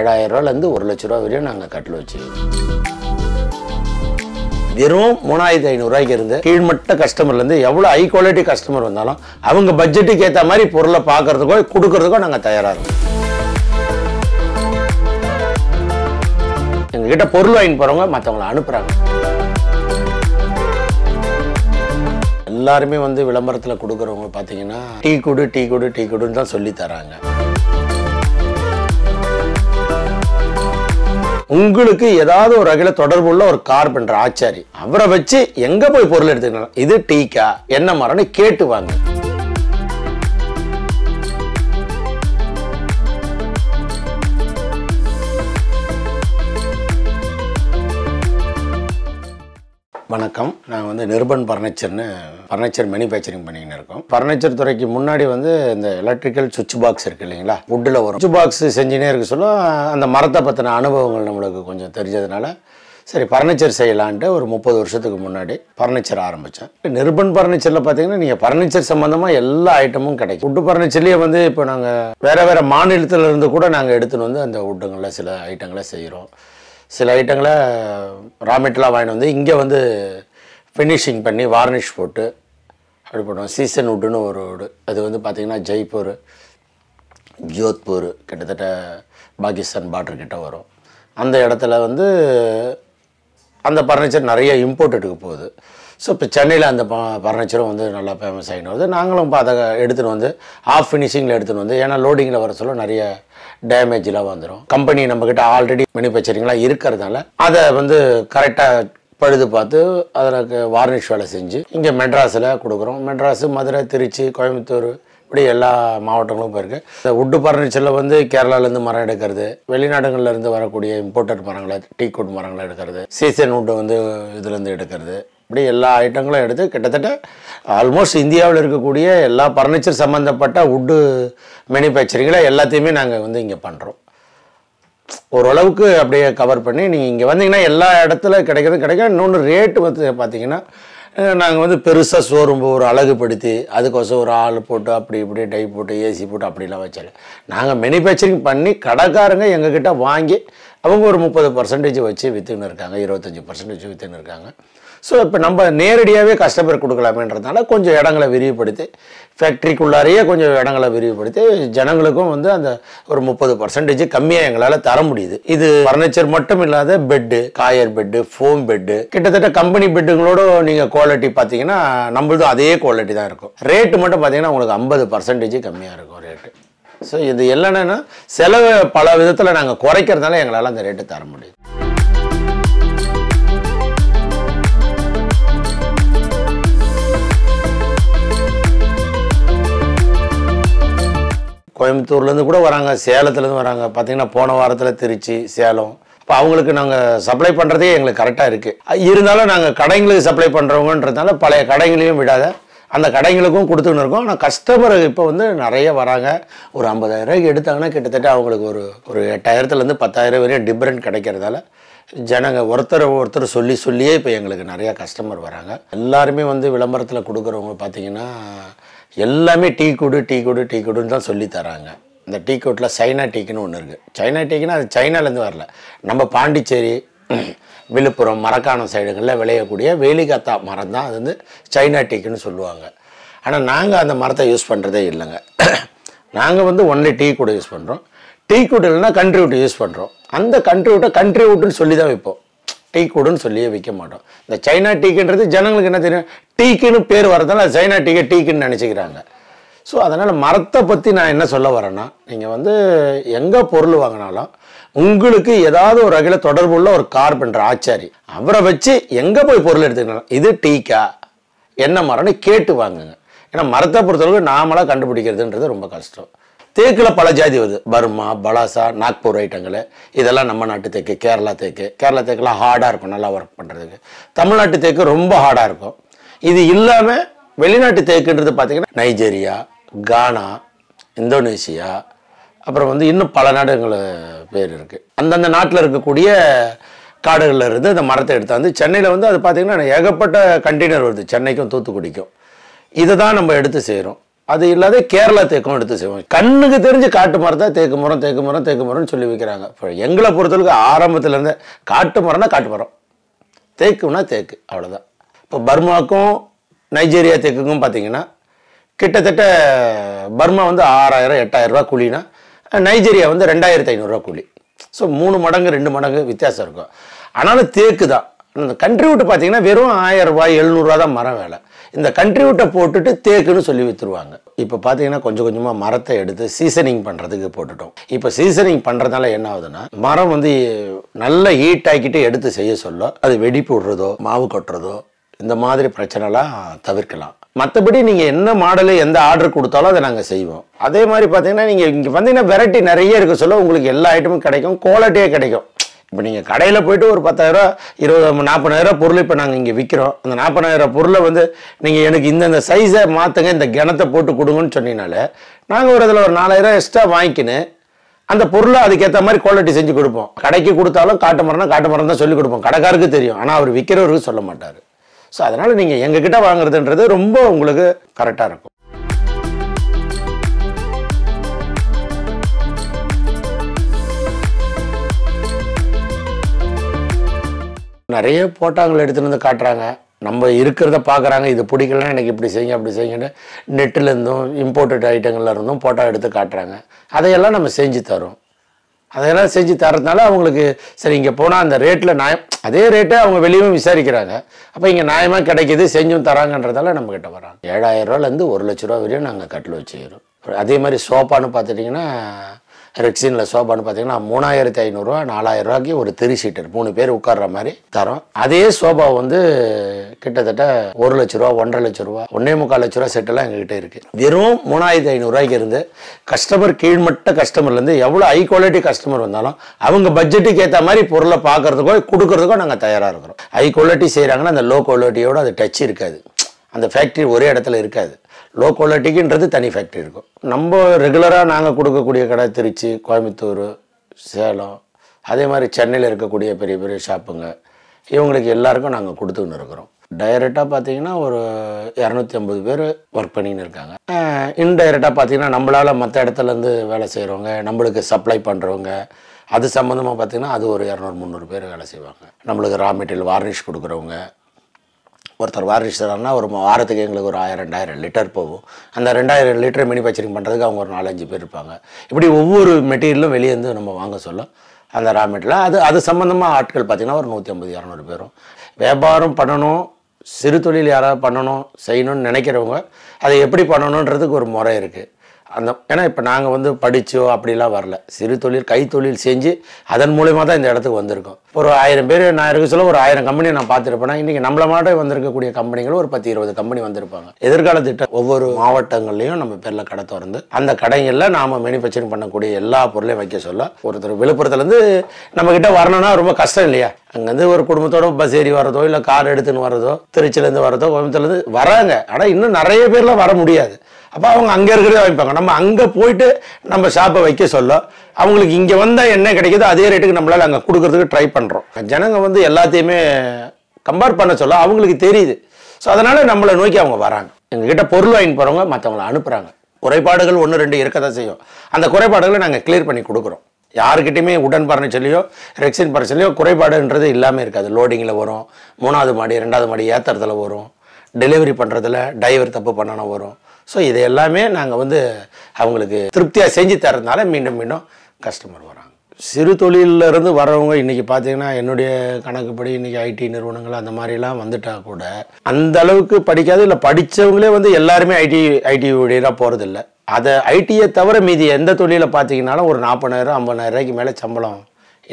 ஏழாயிரம் ரூபாயிலேருந்து ஒரு லட்ச ரூபா வரையும் நாங்கள் கட்டில் வச்சுருக்கோம் வெறும் மூணாயிரத்தி ஐநூறுரூவாய்க்கு இருந்து கீழ்மட்ட கஸ்டமர்லேருந்து எவ்வளோ ஹை குவாலிட்டி கஸ்டமர் வந்தாலும் அவங்க பட்ஜெட்டுக்கு ஏற்ற மாதிரி பொருளை பார்க்குறதுக்கோ கொடுக்கறதுக்கோ நாங்கள் தயாராக இருக்கோம் எங்ககிட்ட பொருள் வாங்கி போகிறவங்க மற்றவங்களை அனுப்புகிறாங்க எல்லாருமே வந்து விளம்பரத்தில் கொடுக்குறவங்க பார்த்தீங்கன்னா டீ கொடு டீ கொடு டீ கொடுன்னு தான் சொல்லி தராங்க உங்களுக்கு ஏதாவது ஒரு வகையில் உள்ள ஒரு கார்பெண்டர் ஆச்சாரி அவரை வச்சு எங்கே போய் பொருள் எடுத்துக்கலாம் இது டீக்கா என்ன மரம்னு கேட்டு வாங்க வணக்கம் நாங்கள் வந்து நிர்பன் ஃபர்னிச்சர்னு ஃபர்னிச்சர் மேனுஃபேக்சரிங் பண்ணிக்கின்னு இருக்கோம் ஃபர்னிச்சர் துறைக்கு முன்னாடி வந்து இந்த எலக்ட்ரிக்கல் சுவிட்ச் பாக்ஸ் இருக்குது இல்லைங்களா வுட்டில் வரும் சுவிட்ச் பாக்ஸ் செஞ்சுனே இருக்க சொல்ல அந்த மரத்தை பற்றின அனுபவங்கள் நம்மளுக்கு கொஞ்சம் தெரிஞ்சதுனால சரி ஃபர்னிச்சர் செய்யலான்ட்டு ஒரு முப்பது வருஷத்துக்கு முன்னாடி ஃபர்னிச்சர் ஆரம்பித்தேன் நிர்பன் ஃபர்னிச்சரில் பார்த்தீங்கன்னா நீங்கள் ஃபர்னிச்சர் சம்மந்தமாக எல்லா ஐட்டமும் கிடைக்கும் வுட்டு ஃபர்னிச்சர்லேயே வந்து இப்போ நாங்கள் வேறு வேறு மாநிலத்தில் இருந்து கூட நாங்கள் எடுத்துகிட்டு வந்து அந்த வுட்டுங்களில் சில ஐட்டங்களை செய்கிறோம் சில ஐட்டங்களை ரா மெட்டலாக வாங்கிட்டு வந்து இங்கே வந்து ஃபினிஷிங் பண்ணி வார்னிஷ் போட்டு அப்படி பண்ணுவோம் சீசன் உட்டுன்னு ஒரு உடு அது வந்து பார்த்திங்கன்னா ஜெய்ப்பூர் ஜோத்பூர் கிட்டத்தட்ட பாகிஸ்தான் பார்டர் கிட்ட வரும் அந்த இடத்துல வந்து அந்த பர்னிச்சர் நிறைய இம்போர்ட்டுக்கு போகுது ஸோ இப்போ சென்னையில் அந்த ப பர்னிச்சரும் வந்து நல்லா ஃபேமஸ் ஆகிட்டு வருது நாங்களும் இப்போ அதை எடுத்துகிட்டு வந்து ஆஃப் ஃபினிஷிங்கில் எடுத்துகிட்டு வந்து ஏன்னா லோடிங்கில் வர சொல்ல நிறைய டேமேஜ்லாம் வந்துடும் கம்பெனி நம்மக்கிட்ட ஆல்ரெடி மேனுஃபேக்சரிங்லாம் இருக்கிறதால அதை வந்து கரெக்டாக பழுது பார்த்து அதில் வார்னிஷ் வேலை செஞ்சு இங்கே மெட்ராஸில் கொடுக்குறோம் மெட்ராஸு மதுரை திருச்சி கோயம்புத்தூர் இப்படி எல்லா மாவட்டங்களும் போயிருக்கு இந்த உட்டு பர்னிச்சரில் வந்து கேரளாலேருந்து மரம் எடுக்கிறது வெளிநாடுகள்லேருந்து வரக்கூடிய இம்போர்ட்டட் மரங்களை டீ குட் மரங்களை எடுக்கிறது சீசன் உட்டு வந்து இதுலேருந்து எடுக்கிறது இப்படி எல்லா ஐட்டங்களும் எடுத்து கிட்டத்தட்ட ஆல்மோஸ்ட் இந்தியாவில் இருக்கக்கூடிய எல்லா பர்னிச்சர் சம்மந்தப்பட்ட உட்டு மேனுஃபேக்சரிங்கில் எல்லாத்தையுமே நாங்கள் வந்து இங்கே பண்ணுறோம் ஓரளவுக்கு அப்படியே கவர் பண்ணி நீங்கள் இங்கே வந்தீங்கன்னா எல்லா இடத்துல கிடைக்கிறது கிடைக்கும் இன்னொன்று ரேட்டு வந்து பார்த்திங்கன்னா நாங்கள் வந்து பெருசாக ஷோரூம் ஒரு அழகுபடுத்தி அதுக்கோசம் ஒரு ஆள் போட்டு அப்படி இப்படி டை போட்டு ஏசி போட்டு அப்படிலாம் வச்சல நாங்கள் மேனுஃபேக்சரிங் பண்ணி கடைக்காரங்க எங்ககிட்ட வாங்கி அவங்க ஒரு முப்பது பர்சன்டேஜ் வச்சு விற்றுன்னு இருக்காங்க இருபத்தஞ்சி பர்சன்டேஜ் விற்றுன்னு இருக்காங்க ஸோ இப்போ நம்ம நேரடியாகவே கஸ்டமர் கொடுக்கலாமேன்றதுனால கொஞ்சம் இடங்களை விரிவுபடுத்தி ஃபேக்ட்ரிக்குள்ளாரையே கொஞ்சம் இடங்களை விரிவுபடுத்தி ஜனங்களுக்கும் வந்து அந்த ஒரு முப்பது பர்சன்டேஜ் கம்மியாக எங்களால் தர முடியுது இது ஃபர்னிச்சர் மட்டும் இல்லாத bed coir bed foam bed கிட்டத்தட்ட கம்பெனி பெட்டுங்களோட நீங்கள் குவாலிட்டி பார்த்தீங்கன்னா நம்மளதும் அதே குவாலிட்டி தான் இருக்கும் ரேட்டு மட்டும் பார்த்தீங்கன்னா உங்களுக்கு ஐம்பது பர்சன்டேஜ் கம்மியாக இருக்கும் ரேட்டு ஸோ இது என்னென்னா செலவு பல விதத்தில் நாங்கள் குறைக்கிறதுனால எங்களால் அந்த ரேட்டு தர முடியும் கோயம்புத்தூர்லேருந்து கூட வராங்க சேலத்துலேருந்து வராங்க பார்த்திங்கன்னா போன வாரத்தில் திருச்சி சேலம் இப்போ அவங்களுக்கு நாங்கள் சப்ளை பண்ணுறதே எங்களுக்கு கரெக்டாக இருக்குது இருந்தாலும் நாங்கள் கடைங்களுக்கு சப்ளை பண்ணுறவங்கன்றதுனால பழைய கடைங்களையும் விடாத அந்த கடைங்களுக்கும் கொடுத்துன்னு இருக்கோம் ஆனால் கஸ்டமர் இப்போ வந்து நிறைய வராங்க ஒரு ஐம்பதாயிரரூபாய்க்கு எடுத்தாங்கன்னா கிட்டத்தட்ட அவங்களுக்கு ஒரு ஒரு எட்டாயிரத்துலேருந்து பத்தாயிரம் வரையும் டிஃப்ரெண்ட் கிடைக்கிறதால ஜனங்க ஒருத்தர் ஒருத்தர் சொல்லி சொல்லியே இப்போ எங்களுக்கு நிறையா கஸ்டமர் வராங்க எல்லாருமே வந்து விளம்பரத்தில் கொடுக்குறவங்க பார்த்திங்கன்னா எல்லாமே டீ கொடு டீ கொடு டீ கொடுன்னு தான் சொல்லி தராங்க இந்த டீ கொட்டில் சைனா டீக்குன்னு ஒன்று இருக்குது சைனா டீக்குன்னா அது சைனாலேருந்து வரல நம்ம பாண்டிச்சேரி விழுப்புரம் மரக்காணம் சைடுகளில் விளையக்கூடிய வேலிகாத்தா மரம் தான் அது வந்து சைனா டீக்குன்னு சொல்லுவாங்க ஆனால் நாங்கள் அந்த மரத்தை யூஸ் பண்ணுறதே இல்லைங்க நாங்கள் வந்து ஒன்லி டீ கூட யூஸ் பண்ணுறோம் டீ கூட இல்லைன்னா கண்ட்ரிவியூட் யூஸ் பண்ணுறோம் அந்த கண்ட்ரிவியூட்டை கண்ட்ரிவியூட்டுன்னு சொல்லி தான் வைப்போம் டீ கூடுன்னு சொல்லியே வைக்க மாட்டோம் இந்த சைனா டீக்குன்றது ஜனங்களுக்கு என்ன தெரியும் டீக்குன்னு பேர் வரதால சைனா டீக்கை டீக்குன்னு நினச்சிக்கிறாங்க ஸோ அதனால் மரத்தை பற்றி நான் என்ன சொல்ல வரேன்னா நீங்கள் வந்து எங்கே பொருள் வாங்கினாலும் உங்களுக்கு ஏதாவது ஒரு வகையில் தொடர்பு உள்ள ஒரு கார் பண்ணுற ஆச்சாரி அவரை வச்சு எங்கே போய் பொருள் எடுத்துக்கலாம் இது டீக்கா என்ன மரம்னு கேட்டு வாங்குங்க ஏன்னா மரத்தை பொறுத்தளவுக்கு நாமளாக கண்டுபிடிக்கிறதுன்றது ரொம்ப கஷ்டம் தேக்கில் பல ஜாதி வருது பர்மா பலாசா நாக்பூர் ஐட்டங்கள் இதெல்லாம் நம்ம நாட்டு தேக்கு கேரளா தேக்கு கேரளா தேக்கெலாம் ஹார்டாக இருக்கும் நல்லா ஒர்க் பண்ணுறதுக்கு தமிழ்நாட்டு தேக்கு ரொம்ப ஹார்டாக இருக்கும் இது இல்லாமல் வெளிநாட்டு தேக்குன்றது பார்த்திங்கன்னா நைஜீரியா கானா இந்தோனேஷியா அப்புறம் வந்து இன்னும் பல நாடுகள் பேர் இருக்குது அந்தந்த நாட்டில் இருக்கக்கூடிய காடுகளில் இருந்து அந்த மரத்தை வந்து சென்னையில் வந்து அது பார்த்திங்கன்னா ஏகப்பட்ட கண்டெய்னர் வருது சென்னைக்கும் தூத்துக்குடிக்கும் இதை தான் நம்ம எடுத்து செய்கிறோம் அது இல்லாத கேரளா தேக்கம் எடுத்து செய்வோம் கண்ணுக்கு தெரிஞ்சு காட்டு தான் தேக்கு மரம் தேக்கு மரம் தேக்கு மரம்னு சொல்லி வைக்கிறாங்க இப்போ எங்களை பொறுத்தளவுக்கு ஆரம்பத்துலேருந்து காட்டு மரம்னா காட்டு மரம் தேக்குனா தேக்கு அவ்வளோதான் இப்போ பர்மாவுக்கும் நைஜீரியா தேக்குக்கும் பார்த்தீங்கன்னா கிட்டத்தட்ட பர்மா வந்து ஆறாயிரம் ரூபா கூலினா நைஜீரியா வந்து ரெண்டாயிரத்து ஐநூறுரூவா கூலி ஸோ மூணு மடங்கு ரெண்டு மடங்கு வித்தியாசம் இருக்கும் ஆனாலும் தேக்கு தான் அந்த கண்ட்ரிபியூட்டை பார்த்தீங்கன்னா வெறும் ஆயிரம் ரூபாய் எழுநூறுவா தான் மரம் வேலை இந்த கண்ட்ரிபியூட்டை போட்டுட்டு தேக்குன்னு சொல்லி விற்றுருவாங்க இப்போ பார்த்தீங்கன்னா கொஞ்சம் கொஞ்சமாக மரத்தை எடுத்து சீசனிங் பண்ணுறதுக்கு போட்டுட்டோம் இப்போ சீசனிங் பண்ணுறதுனால என்ன ஆகுதுன்னா மரம் வந்து நல்லா ஹீட் ஆக்கிட்டு எடுத்து செய்ய சொல்ல அது வெடி போடுறதோ மாவு கொட்டுறதோ இந்த மாதிரி பிரச்சனைலாம் தவிர்க்கலாம் மற்றபடி நீங்கள் என்ன மாடலு எந்த ஆர்டர் கொடுத்தாலும் அதை நாங்கள் செய்வோம் அதே மாதிரி பார்த்தீங்கன்னா நீங்கள் இங்கே வந்தீங்கன்னா வெரைட்டி நிறைய இருக்க சொல்ல உங்களுக்கு எல்லா ஐட்டமும் கிடைக்கும் குவாலிட்டியே கிடைக்கும் இப்போ நீங்கள் கடையில் போயிட்டு ஒரு பத்தாயிரரூவா இருபது நாற்பதாயிரரூவா பொருள் இப்போ நாங்கள் இங்கே விற்கிறோம் அந்த நாற்பதாயிரரூவா பொருளை வந்து நீங்கள் எனக்கு இந்தந்த சைஸை மாற்றுங்க இந்த கிணத்தை போட்டு கொடுங்கன்னு சொன்னீங்கனால நாங்கள் ஒரு இதில் ஒரு நாலாயிரம் எக்ஸ்ட்ரா வாங்கிக்கின்னு அந்த பொருளை அதுக்கேற்ற மாதிரி குவாலிட்டி செஞ்சு கொடுப்போம் கடைக்கு கொடுத்தாலும் காட்டு மரம்னா காட்டு மரம் தான் சொல்லி கொடுப்போம் கடைக்காருக்கு தெரியும் ஆனால் அவர் விற்கிறவருக்கு சொல்ல மாட்டார் ஸோ அதனால் நீங்கள் எங்ககிட்ட வாங்குறதுன்றது ரொம்ப உங்களுக்கு கரெக்டாக இருக்கும் நிறைய போட்டாங்களை எடுத்துகிட்டு வந்து காட்டுறாங்க நம்ம இருக்கிறத பார்க்குறாங்க இது பிடிக்கலன்னா எனக்கு இப்படி செய்யுங்க அப்படி செய்யுங்கன்னு நெட்டிலேருந்தும் இம்போர்ட்டட் ஐட்டங்கள்ல இருந்தும் ஃபோட்டோ எடுத்து காட்டுறாங்க அதையெல்லாம் நம்ம செஞ்சு தரோம் அதையெல்லாம் செஞ்சு தரதுனால அவங்களுக்கு சரி இங்கே போனால் அந்த ரேட்டில் நியாயம் அதே ரேட்டை அவங்க வெளியும் விசாரிக்கிறாங்க அப்போ இங்கே நியாயமாக கிடைக்கிது செஞ்சும் தராங்கன்றதால நம்மக்கிட்ட வராங்க ஏழாயிரம் ரூபாலேருந்து ஒரு லட்ச ரூபா வரையும் நாங்கள் கட்டில் வச்சுக்கிறோம் அதே மாதிரி சோப்பான்னு பார்த்துட்டிங்கன்னா ரெக்ஸினில் சோபான்னு பார்த்தீங்கன்னா மூணாயிரத்தி ஐநூறுரூவா நாலாயிரரூவாக்கி ஒரு த்ரீ சீட்டர் மூணு பேர் உட்கார்ற மாதிரி தரோம் அதே சோபா வந்து கிட்டத்தட்ட ஒரு லட்ச ரூபா ஒன்றரை லட்ச ரூபா ஒன்றே முக்கால் லட்ச ரூபா செட்டெல்லாம் எங்ககிட்ட இருக்குது வெறும் மூணாயிரத்தி ஐநூறுரூவாய்க்கு இருந்து கஸ்டமர் கீழ்மட்ட கஸ்டமர்லேருந்து எவ்வளோ ஹை குவாலிட்டி கஸ்டமர் வந்தாலும் அவங்க பட்ஜெட்டுக்கு ஏற்ற மாதிரி பொருளை பார்க்குறதுக்கோ கொடுக்கறதுக்கோ நாங்கள் தயாராக இருக்கிறோம் ஹை குவாலிட்டி செய்கிறாங்கன்னா அந்த லோ குவாலிட்டியோட அது டச் இருக்காது அந்த ஃபேக்ட்ரி ஒரே இடத்துல இருக்காது லோ குவாலிட்டிக்குன்றது தனி ஃபேக்ட்ரி இருக்கும் நம்ம ரெகுலராக நாங்கள் கொடுக்கக்கூடிய கடை திருச்சி கோயம்புத்தூர் சேலம் அதே மாதிரி சென்னையில் இருக்கக்கூடிய பெரிய பெரிய ஷாப்புங்க இவங்களுக்கு எல்லாருக்கும் நாங்கள் கொடுத்துக்கின்னு இருக்கிறோம் டைரெக்டாக பார்த்தீங்கன்னா ஒரு இரநூத்தி ஐம்பது பேர் ஒர்க் பண்ணின்னு இருக்காங்க இன்டைரக்டாக பார்த்தீங்கன்னா நம்மளால் மற்ற இடத்துலேருந்து வேலை செய்கிறவங்க நம்மளுக்கு சப்ளை பண்ணுறவங்க அது சம்மந்தமாக பார்த்திங்கன்னா அது ஒரு இரநூறு முந்நூறு பேர் வேலை செய்வாங்க நம்மளுக்கு ரா மெட்டீரியல் வார்னிஷ் கொடுக்குறவங்க ஒருத்தர் வாரிசுறாருன்னா ஒரு வாரத்துக்கு எங்களுக்கு ஒரு ஆயிரம் ரெண்டாயிரம் லிட்டர் போகும் அந்த ரெண்டாயிரம் லிட்டர் மேனுஃபேக்சரிங் பண்ணுறதுக்கு அவங்க ஒரு நாலஞ்சு பேர் இருப்பாங்க இப்படி ஒவ்வொரு மெட்டீரியலும் வெளியேந்து நம்ம வாங்க சொல்ல அந்த ரா மெட்டீரியல் அது அது சம்மந்தமாக ஆட்கள் பார்த்திங்கன்னா ஒரு நூற்றி ஐம்பது இரநூறு பேரும் வியாபாரம் பண்ணணும் சிறு தொழில் யாராவது பண்ணணும் செய்யணும்னு நினைக்கிறவங்க அதை எப்படி பண்ணணுன்றதுக்கு ஒரு முறை இருக்குது அந்த ஏன்னா இப்போ நாங்கள் வந்து படித்தோ அப்படிலாம் வரல சிறு தொழில் கைத்தொழில் செஞ்சு அதன் மூலயமா தான் இந்த இடத்துக்கு வந்திருக்கோம் ஒரு ஆயிரம் பேர் நான் இருக்க சொல்ல ஒரு ஆயிரம் கம்பெனி நான் பார்த்துருப்பேன்னா இன்றைக்கி நம்மள மாட்டே வந்திருக்கக்கூடிய கம்பெனிகளும் ஒரு பத்து இருபது கம்பெனி வந்திருப்பாங்க எதிர்கால திட்டம் ஒவ்வொரு மாவட்டங்கள்லையும் நம்ம பேரில் கடை திறந்து அந்த கடைகளில் நாம் மேனுஃபேக்சரிங் பண்ணக்கூடிய எல்லா பொருளையும் வைக்க சொல்ல ஒருத்தர் விழுப்புரத்துலேருந்து நம்மக்கிட்ட வரணும்னா ரொம்ப கஷ்டம் இல்லையா அங்கேருந்து ஒரு குடும்பத்தோட பஸ் ஏறி வரதோ இல்லை கார் எடுத்துன்னு வரதோ திருச்சிலேருந்து வரதோ கோயம்புத்தூர்லேருந்து வராங்க ஆனால் இன்னும் நிறைய பேர்லாம் வர முடியாது அப்போ அவங்க அங்கே இருக்கிறதே வாங்கிப்பாங்க நம்ம அங்கே போயிட்டு நம்ம ஷாப்பை வைக்க சொல்ல அவங்களுக்கு இங்கே வந்தால் என்ன கிடைக்குதோ அதே ரேட்டுக்கு நம்மளால் அங்கே கொடுக்கறதுக்கு ட்ரை பண்ணுறோம் ஜனங்கள் வந்து எல்லாத்தையுமே கம்பேர் பண்ண சொல்ல அவங்களுக்கு தெரியுது ஸோ அதனால் நம்மளை நோக்கி அவங்க வராங்க எங்ககிட்ட பொருள் வாங்கி போகிறவங்க மற்றவங்களை அனுப்புகிறாங்க குறைபாடுகள் ஒன்று ரெண்டு இருக்க தான் செய்யும் அந்த குறைபாடுகளை நாங்கள் கிளியர் பண்ணி கொடுக்குறோம் யாருக்கிட்டையுமே உடன் பரணிச்சலையோ ரெக்ஸின் பரணிச்சலையோ குறைபாடுன்றது இல்லாமல் இருக்காது லோடிங்கில் வரும் மூணாவது மாடி ரெண்டாவது மாடி ஏற்றுறதுல வரும் டெலிவரி பண்ணுறதுல டிரைவர் தப்பு பண்ணணும் வரும் ஸோ இது எல்லாமே நாங்கள் வந்து அவங்களுக்கு திருப்தியாக செஞ்சு தரதுனால மீண்டும் மீண்டும் கஸ்டமர் வராங்க சிறு தொழிலிருந்து வரவங்க இன்றைக்கி பார்த்தீங்கன்னா என்னுடைய கணக்குப்படி இன்றைக்கி ஐடி நிறுவனங்கள் அந்த மாதிரிலாம் வந்துட்டால் கூட அந்த அளவுக்கு படிக்காது இல்லை படித்தவங்களே வந்து எல்லாருமே ஐடி ஐடி ஊழியராக போகிறதில்ல அதை ஐடியை தவிர மீதி எந்த தொழிலை பார்த்தீங்கன்னாலும் ஒரு நாற்பதாயிரம் ரூபாய்க்கு மேலே சம்பளம்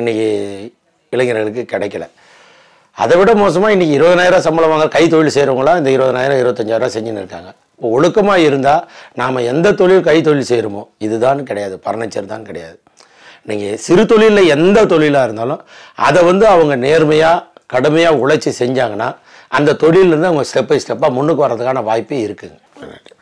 இன்றைக்கி இளைஞர்களுக்கு கிடைக்கல அதை விட மோசமாக இன்றைக்கி இருபதனாயிரம் சம்பளம் வாங்க கைத்தொழில் செய்கிறவங்களாம் இந்த இருபதனாயிரம் இருபத்தஞ்சாயிரரூவா செஞ்சுன்னு இருக்காங்க இப்போ ஒழுக்கமாக இருந்தால் நாம் எந்த தொழில் கைத்தொழில் செய்கிறோமோ இதுதான் கிடையாது பர்னிச்சர் தான் கிடையாது நீங்கள் சிறு தொழிலில் எந்த தொழிலாக இருந்தாலும் அதை வந்து அவங்க நேர்மையாக கடுமையாக உழைச்சி செஞ்சாங்கன்னா அந்த தொழிலேருந்து அவங்க ஸ்டெப் பை ஸ்டெப்பாக முன்னுக்கு வர்றதுக்கான வாய்ப்பே இருக்குங்க